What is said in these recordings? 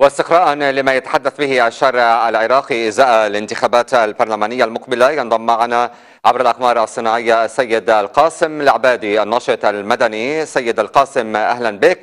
واستقراء لما يتحدث به الشارع العراقي ازاء الانتخابات البرلمانيه المقبله ينضم معنا عبر الاقمار الصناعيه السيد القاسم العبادي الناشط المدني سيد القاسم اهلا بك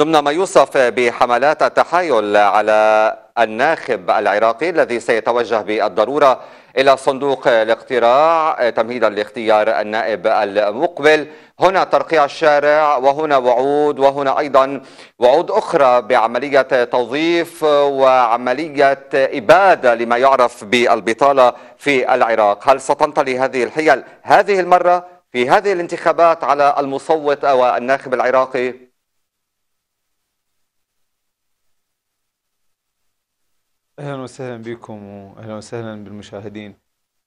ضمن ما يوصف بحملات التحايل على الناخب العراقي الذي سيتوجه بالضروره إلى صندوق الاقتراع آه، تمهيدا لاختيار النائب المقبل هنا ترقيع الشارع وهنا وعود وهنا أيضا وعود أخرى بعملية توظيف وعملية إبادة لما يعرف بالبطالة في العراق هل ستنطلي هذه الحيل هذه المرة في هذه الانتخابات على المصوت أو الناخب العراقي؟ اهلا وسهلا بكم واهلا وسهلا بالمشاهدين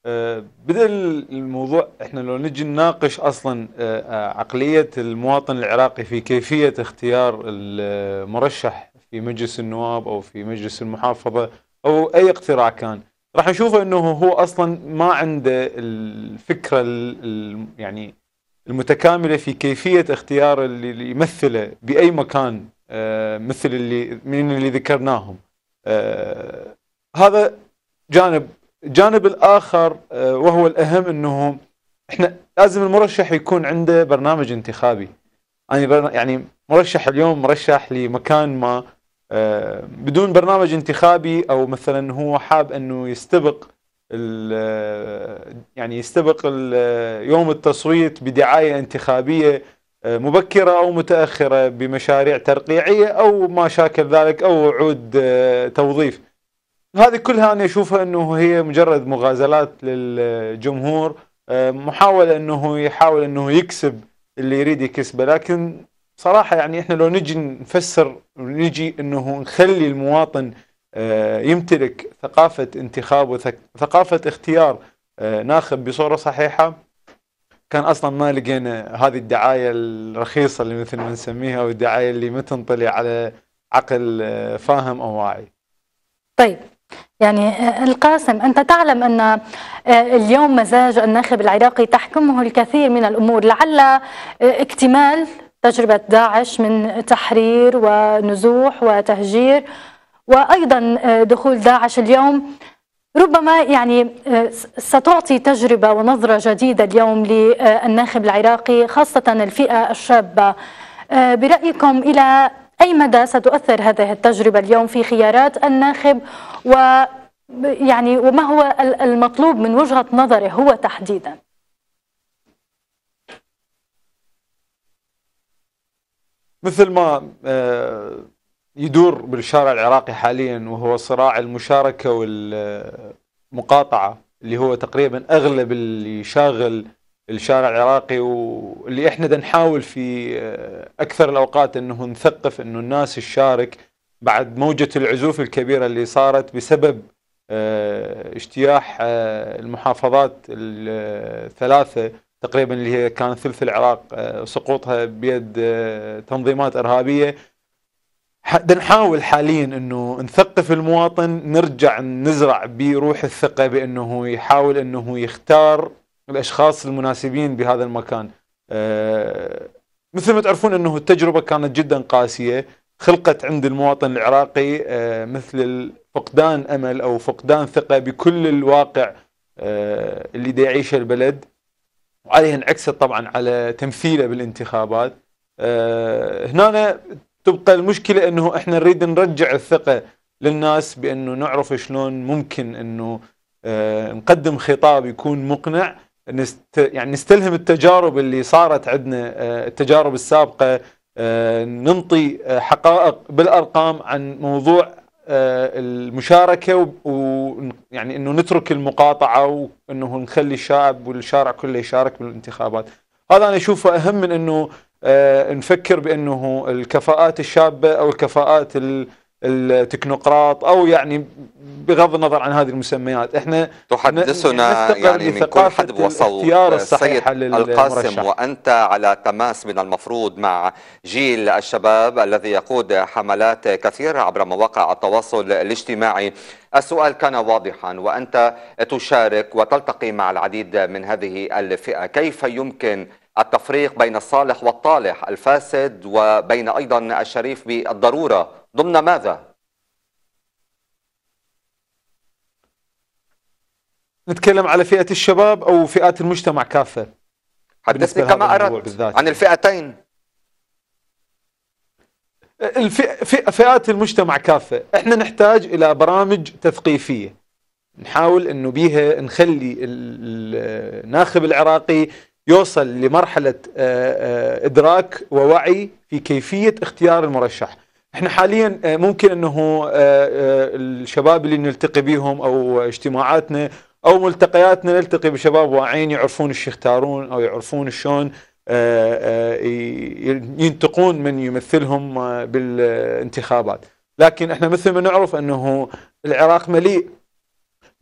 آه، بدا الموضوع احنا لو نجي نناقش اصلا آه، آه، عقليه المواطن العراقي في كيفيه اختيار المرشح في مجلس النواب او في مجلس المحافظه او اي اقتراع كان راح نشوف انه هو اصلا ما عنده الفكره يعني المتكامله في كيفيه اختيار اللي يمثله باي مكان مثل اللي من اللي ذكرناهم آه، هذا جانب الجانب الاخر آه، وهو الاهم انه احنا لازم المرشح يكون عنده برنامج انتخابي يعني يعني مرشح اليوم مرشح لمكان ما آه، بدون برنامج انتخابي او مثلا هو حاب انه يستبق يعني يستبق يوم التصويت بدعايه انتخابيه مبكرة أو متأخرة بمشاريع ترقيعية أو ما شاكل ذلك أو وعود آه، توظيف هذه كلها أنا أشوفها أنه هي مجرد مغازلات للجمهور آه، محاولة أنه يحاول أنه يكسب اللي يريد يكسبه لكن صراحة يعني إحنا لو نجي نفسر ونجي أنه نخلي المواطن آه، يمتلك ثقافة انتخاب وثقافة اختيار ناخب بصورة صحيحة كان اصلا ما لقينا هذه الدعايه الرخيصه اللي مثل ما نسميها والدعايه اللي ما تنطلي على عقل آه، فاهم او واعي. طيب يعني آه، القاسم أنت تعلم أن آه، اليوم مزاج الناخب العراقي تحكمه الكثير من الأمور لعل اكتمال تجربة داعش من تحرير ونزوح وتهجير وأيضا دخول داعش اليوم ربما يعني آه، ستعطي تجربة ونظرة جديدة اليوم للناخب العراقي خاصة الفئة الشابة آه، برأيكم إلى أي مدى ستؤثر هذه التجربة اليوم في خيارات الناخب و يعني وما هو المطلوب من وجهة نظره هو تحديدا مثل ما آه، يدور بالشارع العراقي حاليا وهو صراع المشاركة والمقاطعة اللي هو تقريبا أغلب اللي شاغل الشارع العراقي واللي احنا نحاول في أكثر الأوقات أنه نثقف أنه الناس تشارك بعد موجة العزوف الكبيرة اللي صارت بسبب آه، اجتياح آه، المحافظات الثلاثة تقريبا اللي هي كان ثلث العراق آه، سقوطها بيد تنظيمات إرهابية بدنا نحاول حاليا انه نثقف المواطن نرجع نزرع بروح الثقه بانه يحاول انه يختار الاشخاص المناسبين بهذا المكان أه مثل ما تعرفون انه التجربه كانت جدا قاسيه خلقت عند المواطن العراقي أه مثل فقدان امل او فقدان ثقه بكل الواقع أه اللي دا يعيشه البلد وعليه انعكست طبعا على تمثيله بالانتخابات آه، هنا تبقى المشكلة انه احنا نريد نرجع الثقة للناس بانه نعرف شلون ممكن انه آه نقدم خطاب يكون مقنع نست يعني نستلهم التجارب اللي صارت عندنا آه التجارب السابقة آه ننطي آه، حقائق بالارقام عن موضوع آه، المشاركة ويعني انه نترك المقاطعة وانه نخلي الشعب والشارع كله يشارك بالانتخابات هذا انا اشوفه اهم من انه آه، نفكر بأنه الكفاءات الشابة أو الكفاءات التكنوقراط أو يعني بغض النظر عن هذه المسميات احنا تحدثنا يعني من كل حد وصل آه، سيد القاسم وأنت على تماس من المفروض مع جيل الشباب الذي يقود حملات كثيرة عبر مواقع التواصل الاجتماعي السؤال كان واضحا وأنت تشارك وتلتقي مع العديد من هذه الفئة كيف يمكن التفريق بين الصالح والطالح الفاسد وبين أيضا الشريف بالضرورة ضمن ماذا؟ نتكلم على فئة الشباب أو فئات المجتمع كافة حدثني كما أردت عن الفئتين الفئة فئات المجتمع كافة احنا نحتاج إلى برامج تثقيفية نحاول أنه بيها نخلي الناخب العراقي يوصل لمرحلة آه، آه، إدراك ووعي في كيفية اختيار المرشح احنا حاليا آه، ممكن انه الشباب اللي نلتقي بهم او اجتماعاتنا او ملتقياتنا نلتقي بشباب واعيين يعرفون ايش يختارون او يعرفون شلون ينتقون من يمثلهم بالانتخابات لكن احنا مثل ما نعرف انه العراق مليء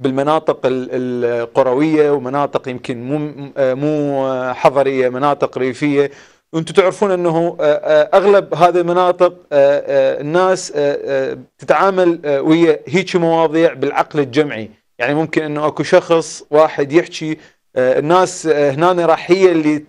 بالمناطق القرويه ومناطق يمكن مو آه، مو حضريه مناطق ريفيه وانتم تعرفون انه آه، آه، اغلب هذه المناطق الناس تتعامل ويا هيك مواضيع بالعقل الجمعي يعني ممكن انه اكو شخص واحد يحكي الناس هنا راح هي اللي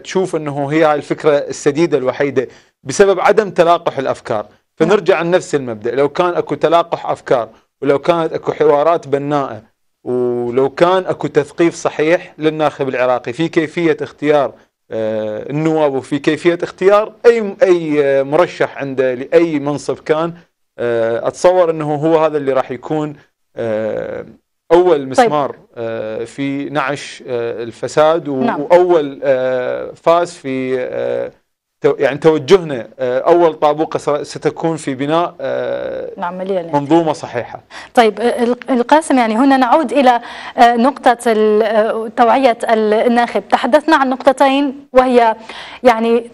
تشوف انه هي هاي الفكره السديده الوحيده بسبب عدم تلاقح الافكار نعم. فنرجع لنفس المبدا لو كان اكو تلاقح افكار ولو كانت اكو حوارات بناءه ولو كان اكو تثقيف صحيح للناخب العراقي في كيفيه اختيار آه، النواب وفي كيفيه اختيار اي اي آه، مرشح عنده لاي منصب كان آه، اتصور انه هو هذا اللي راح يكون اول طيب. مسمار في نعش الفساد نعم. واول فاس في يعني توجهنا آه، اول طابوقه ستكون في بناء العمليه آه، نعم، يعني. منظومه صحيحه. طيب آه، القاسم يعني هنا نعود الى نقطه توعيه الناخب، تحدثنا عن نقطتين وهي يعني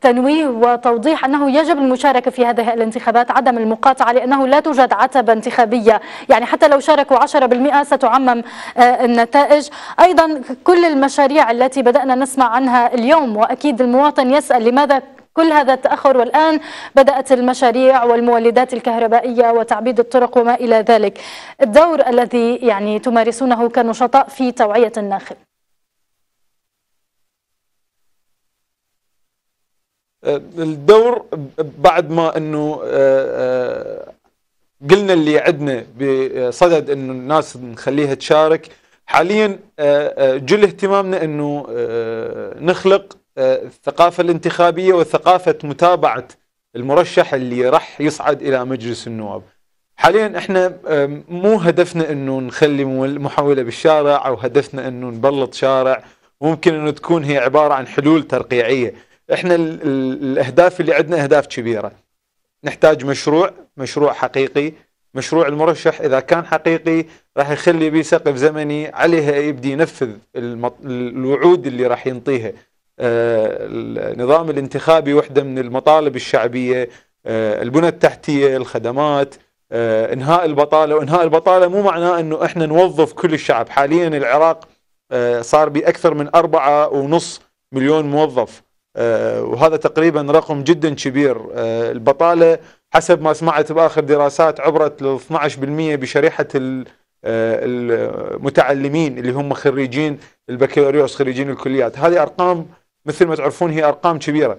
تنويه وتوضيح انه يجب المشاركه في هذه الانتخابات، عدم المقاطعه لانه لا توجد عتبه انتخابيه، يعني حتى لو شاركوا 10% ستعمم النتائج، ايضا كل المشاريع التي بدانا نسمع عنها اليوم واكيد المواطن يسال لماذا كل هذا التأخر والآن بدأت المشاريع والمولدات الكهربائية وتعبيد الطرق وما إلى ذلك الدور الذي يعني تمارسونه كنشطاء في توعية الناخب أه، الدور بعد ما انه أه، أه، قلنا اللي عندنا بصدد انه الناس نخليها تشارك حاليا جل اهتمامنا انه نخلق الثقافة الانتخابية وثقافة متابعة المرشح اللي راح يصعد إلى مجلس النواب حاليا احنا مو هدفنا انه نخلي محاولة بالشارع او هدفنا انه نبلط شارع ممكن انه تكون هي عبارة عن حلول ترقيعية احنا الـ الـ الاهداف اللي عندنا اهداف كبيرة نحتاج مشروع مشروع حقيقي مشروع المرشح اذا كان حقيقي راح يخلي بيه سقف زمني عليها يبدي ينفذ الوعود اللي راح ينطيها آه، النظام الانتخابي وحده من المطالب الشعبيه آه، البنى التحتيه الخدمات آه، انهاء البطاله وانهاء البطاله مو معناه انه احنا نوظف كل الشعب حاليا العراق صار باكثر من أربعة ونص مليون موظف وهذا تقريبا رقم جدا كبير البطاله حسب ما سمعت باخر دراسات عبرت ل 12% بشريحه المتعلمين اللي هم خريجين البكالوريوس خريجين الكليات هذه ارقام مثل ما تعرفون هي ارقام كبيره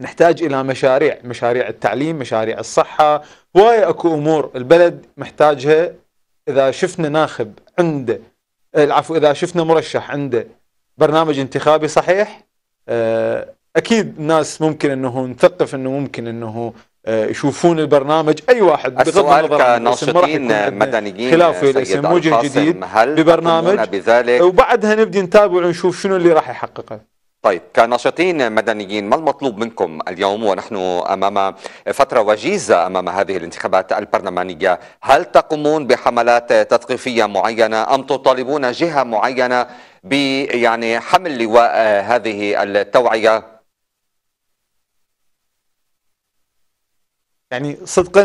نحتاج الى مشاريع مشاريع التعليم مشاريع الصحه هواي اكو امور البلد محتاجها اذا شفنا ناخب عنده آه، العفو اذا شفنا مرشح عنده برنامج انتخابي صحيح آه، اكيد الناس ممكن انه نثقف انه ممكن انه آه، يشوفون البرنامج اي واحد بغض النظر كناشطين مدنيين خلاف الاسم وجه جديد ببرنامج بذلك وبعدها نبدي نتابع ونشوف شنو اللي راح يحققه طيب كناشطين مدنيين ما المطلوب منكم اليوم ونحن امام فتره وجيزه امام هذه الانتخابات البرلمانيه، هل تقومون بحملات تثقيفيه معينه ام تطالبون جهه معينه يعني حمل لواء هذه التوعيه يعني صدقا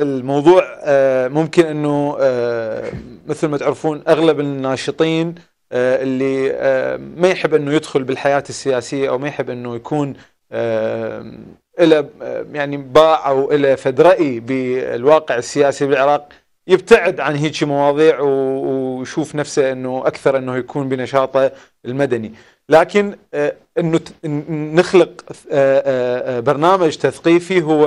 الموضوع آه، ممكن انه آه، مثل ما تعرفون اغلب الناشطين آه، اللي آه، ما يحب انه يدخل بالحياه السياسيه او ما يحب انه يكون آه، إلى يعني باع او إلى فد راي بالواقع السياسي بالعراق يبتعد عن هيك مواضيع ويشوف نفسه انه اكثر انه يكون بنشاطه المدني لكن انه نخلق برنامج تثقيفي هو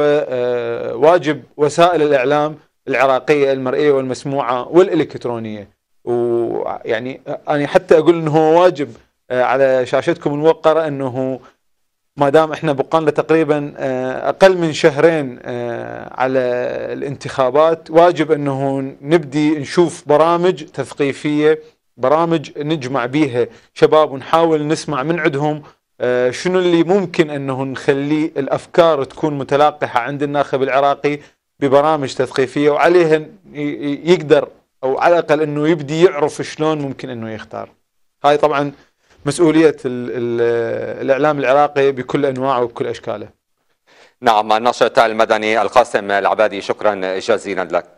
واجب وسائل الاعلام العراقيه المرئيه والمسموعه والالكترونيه ويعني انا حتى اقول انه واجب آه، على شاشتكم الموقره انه ما دام احنا بقانا تقريبا آه، اقل من شهرين آه، على الانتخابات واجب انه نبدي نشوف برامج تثقيفيه برامج نجمع بيها شباب ونحاول نسمع من عندهم شنو اللي ممكن انه نخلي الافكار تكون متلاقحه عند الناخب العراقي ببرامج تثقيفيه وعليها يقدر او على الاقل انه يبدي يعرف شلون ممكن انه يختار هاي طبعا مسؤوليه الـ الـ الاعلام العراقي بكل انواعه وبكل اشكاله نعم الناشط المدني القاسم العبادي شكرا جزيلا لك